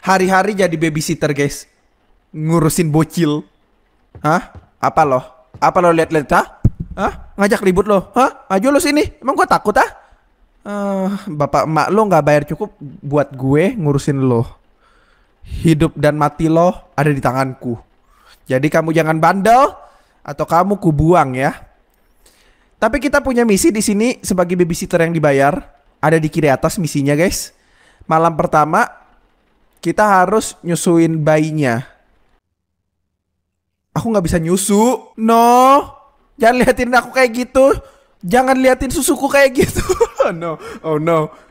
Hari-hari jadi babysitter, guys. Ngurusin bocil. Hah? Apa loh? Apa lo lihat-lihat, hah? Hah? Ngajak ribut lo? Hah? Maju lo sini. Emang gua takut, ah? Uh, bapak emak lo nggak bayar cukup buat gue ngurusin lo. Hidup dan mati lo ada di tanganku. Jadi kamu jangan bandel atau kamu kubuang ya. Tapi kita punya misi di sini sebagai babysitter yang dibayar. Ada di kiri atas misinya guys. Malam pertama kita harus nyusuin bayinya. Aku nggak bisa nyusu. No. Jangan liatin aku kayak gitu. Jangan liatin susuku kayak gitu. no. Oh no.